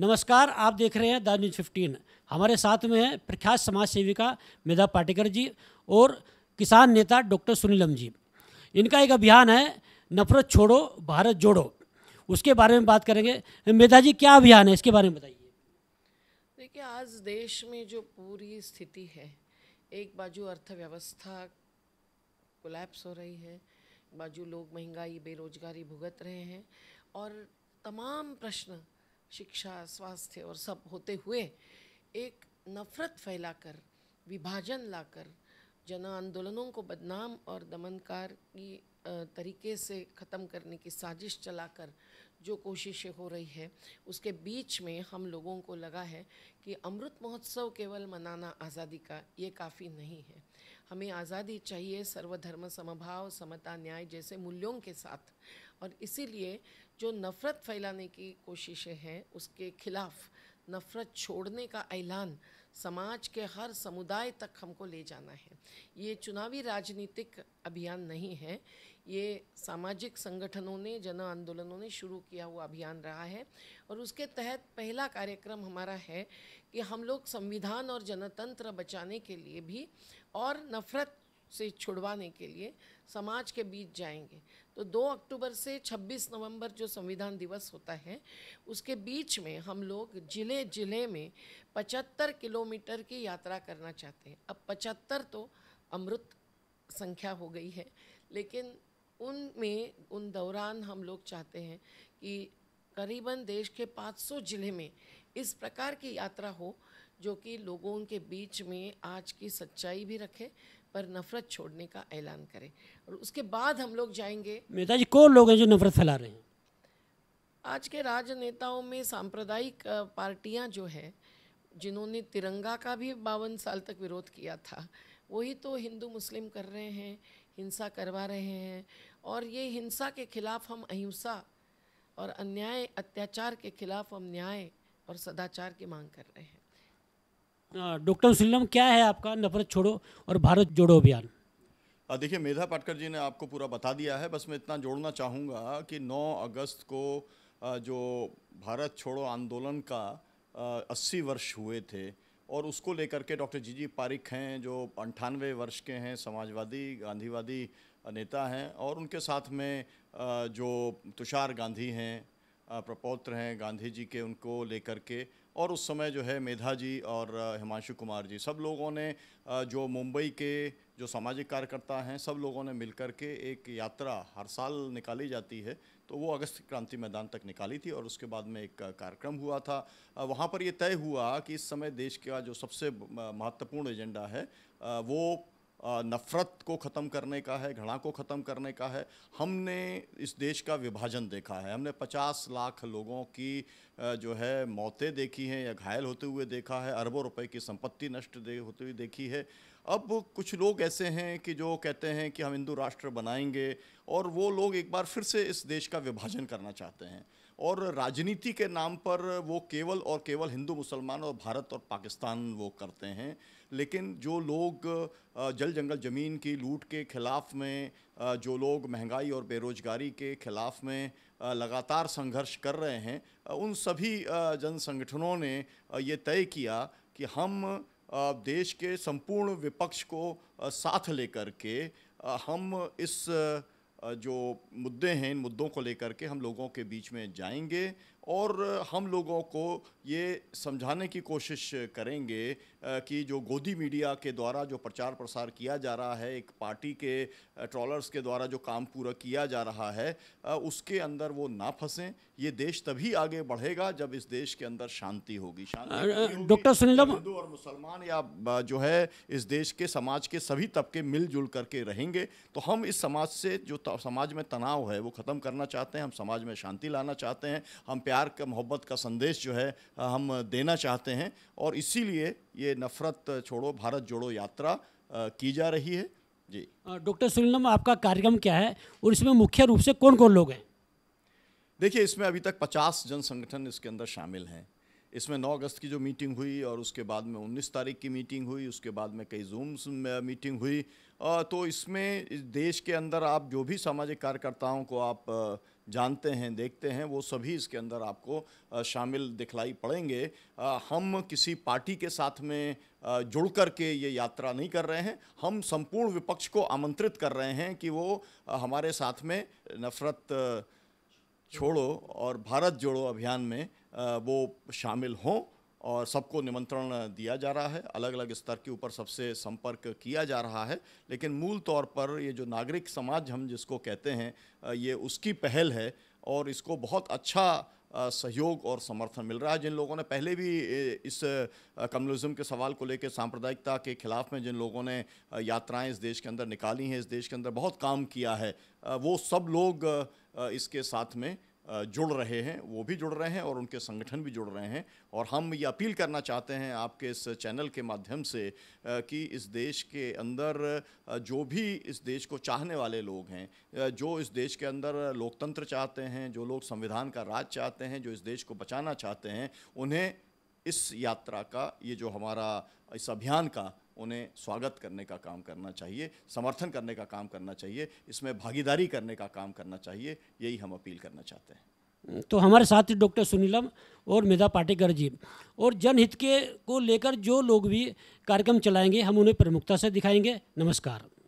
नमस्कार आप देख रहे हैं द न्यूज फिफ्टीन हमारे साथ में है प्रख्यात समाज सेविका मेधा पाटेकर जी और किसान नेता डॉक्टर सुनीलम जी इनका एक अभियान है नफरत छोड़ो भारत जोड़ो उसके बारे में बात करेंगे मेधा जी क्या अभियान है इसके बारे में बताइए देखिए आज देश में जो पूरी स्थिति है एक बाजू अर्थव्यवस्था कोलैप्स हो रही है बाजू लोग महंगाई बेरोजगारी भुगत रहे हैं और तमाम प्रश्न शिक्षा स्वास्थ्य और सब होते हुए एक नफ़रत फैलाकर विभाजन लाकर जन आंदोलनों को बदनाम और दमनकार की तरीके से ख़त्म करने की साजिश चलाकर जो कोशिशें हो रही है उसके बीच में हम लोगों को लगा है कि अमृत महोत्सव केवल मनाना आज़ादी का ये काफ़ी नहीं है हमें आज़ादी चाहिए सर्वधर्म समभाव समता न्याय जैसे मूल्यों के साथ और इसीलिए जो नफ़रत फैलाने की कोशिशें हैं उसके खिलाफ़ नफ़रत छोड़ने का ऐलान समाज के हर समुदाय तक हमको ले जाना है ये चुनावी राजनीतिक अभियान नहीं है ये सामाजिक संगठनों ने जन आंदोलनों ने शुरू किया हुआ अभियान रहा है और उसके तहत पहला कार्यक्रम हमारा है कि हम लोग संविधान और जनतंत्र बचाने के लिए भी और नफरत से छुड़वाने के लिए समाज के बीच जाएंगे तो 2 अक्टूबर से 26 नवंबर जो संविधान दिवस होता है उसके बीच में हम लोग ज़िले ज़िले में 75 किलोमीटर की यात्रा करना चाहते हैं अब 75 तो अमृत संख्या हो गई है लेकिन उनमें उन दौरान हम लोग चाहते हैं कि करीबन देश के 500 ज़िले में इस प्रकार की यात्रा हो जो कि लोगों के बीच में आज की सच्चाई भी रखे पर नफरत छोड़ने का ऐलान करें और उसके बाद हम लोग जाएंगे नेताजी कौन लोग हैं जो नफरत फैला रहे हैं आज के राजनेताओं में सांप्रदायिक पार्टियां जो है जिन्होंने तिरंगा का भी बावन साल तक विरोध किया था वही तो हिंदू मुस्लिम कर रहे हैं हिंसा करवा रहे हैं और ये हिंसा के खिलाफ हम अहिंसा और अन्याय अत्याचार के खिलाफ हम न्याय और सदाचार की मांग कर रहे हैं डॉक्टर सुल्लम क्या है आपका नफरत छोड़ो और भारत जोड़ो अभियान देखिए मेधा पाटकर जी ने आपको पूरा बता दिया है बस मैं इतना जोड़ना चाहूँगा कि 9 अगस्त को जो भारत छोड़ो आंदोलन का अस्सी वर्ष हुए थे और उसको लेकर के डॉक्टर जी जी पारिक हैं जो अंठानवे वर्ष के हैं समाजवादी गांधीवादी नेता हैं और उनके साथ में जो तुषार गांधी हैं प्रपौत्र हैं गांधी जी के उनको लेकर के और उस समय जो है मेधा जी और हिमांशु कुमार जी सब लोगों ने जो मुंबई के जो सामाजिक कार्यकर्ता हैं सब लोगों ने मिलकर के एक यात्रा हर साल निकाली जाती है तो वो अगस्त क्रांति मैदान तक निकाली थी और उसके बाद में एक कार्यक्रम हुआ था वहाँ पर ये तय हुआ कि इस समय देश का जो सबसे महत्वपूर्ण एजेंडा है वो नफ़रत को ख़त्म करने का है घड़ा को ख़त्म करने का है हमने इस देश का विभाजन देखा है हमने 50 लाख लोगों की जो है मौतें देखी हैं या घायल होते हुए देखा है अरबों रुपए की संपत्ति नष्ट दे होते हुए देखी है अब कुछ लोग ऐसे हैं कि जो कहते हैं कि हम हिंदू राष्ट्र बनाएंगे और वो लोग एक बार फिर से इस देश का विभाजन करना चाहते हैं और राजनीति के नाम पर वो केवल और केवल हिंदू मुसलमान और भारत और पाकिस्तान वो करते हैं लेकिन जो लोग जल जंगल ज़मीन की लूट के ख़िलाफ़ में जो लोग महंगाई और बेरोज़गारी के ख़िलाफ़ में लगातार संघर्ष कर रहे हैं उन सभी जन संगठनों ने ये तय किया कि हम देश के संपूर्ण विपक्ष को साथ लेकर के हम इस जो मुद्दे हैं इन मुद्दों को लेकर के हम लोगों के बीच में जाएंगे और हम लोगों को ये समझाने की कोशिश करेंगे कि जो गोदी मीडिया के द्वारा जो प्रचार प्रसार किया जा रहा है एक पार्टी के ट्रॉलर्स के द्वारा जो काम पूरा किया जा रहा है उसके अंदर वो ना फंसें ये देश तभी आगे बढ़ेगा जब इस देश के अंदर शांति होगी शांति डॉक्टर सुनील हिंदू और मुसलमान या जो है इस देश के समाज के सभी तबके मिलजुल करके रहेंगे तो हम इस समाज से जो समाज में तनाव है वो ख़त्म करना चाहते हैं हम समाज में शांति लाना चाहते हैं हम प्यार का मोहब्बत का संदेश जो है हम देना चाहते हैं और इसीलिए ये नफ़रत छोड़ो भारत जोड़ो यात्रा की जा रही है जी डॉक्टर सुनीलम आपका कार्यक्रम क्या है और इसमें मुख्य रूप से कौन कौन लोग हैं देखिए इसमें अभी तक 50 जन संगठन इसके अंदर शामिल हैं इसमें 9 अगस्त की जो मीटिंग हुई और उसके बाद में 19 तारीख की मीटिंग हुई उसके बाद में कई जूम में मीटिंग हुई तो इसमें देश के अंदर आप जो भी सामाजिक कार्यकर्ताओं को आप जानते हैं देखते हैं वो सभी इसके अंदर आपको शामिल दिखलाई पड़ेंगे हम किसी पार्टी के साथ में जुड़ कर के ये यात्रा नहीं कर रहे हैं हम संपूर्ण विपक्ष को आमंत्रित कर रहे हैं कि वो हमारे साथ में नफरत छोड़ो और भारत जोड़ो अभियान में वो शामिल हों और सबको निमंत्रण दिया जा रहा है अलग अलग स्तर के ऊपर सबसे संपर्क किया जा रहा है लेकिन मूल तौर पर ये जो नागरिक समाज हम जिसको कहते हैं ये उसकी पहल है और इसको बहुत अच्छा सहयोग और समर्थन मिल रहा है जिन लोगों ने पहले भी इस कम्युनिज्म के सवाल को लेकर सांप्रदायिकता के खिलाफ में जिन लोगों ने यात्राएं इस देश के अंदर निकाली हैं इस देश के अंदर बहुत काम किया है वो सब लोग इसके साथ में जुड़ रहे हैं वो भी जुड़ रहे हैं और उनके संगठन भी जुड़ रहे हैं और हम ये अपील करना चाहते हैं आपके इस चैनल के माध्यम से कि इस देश के अंदर जो भी इस देश को चाहने वाले लोग हैं जो इस देश के अंदर लोकतंत्र चाहते हैं जो लोग संविधान का राज चाहते हैं जो इस देश को बचाना चाहते हैं उन्हें इस यात्रा का ये जो हमारा इस अभियान का उन्हें स्वागत करने का काम करना चाहिए समर्थन करने का काम करना चाहिए इसमें भागीदारी करने का काम करना चाहिए यही हम अपील करना चाहते हैं तो हमारे साथ डॉक्टर सुनीलम और मेधा पाटेकर जी और जनहित के को लेकर जो लोग भी कार्यक्रम चलाएंगे हम उन्हें प्रमुखता से दिखाएंगे नमस्कार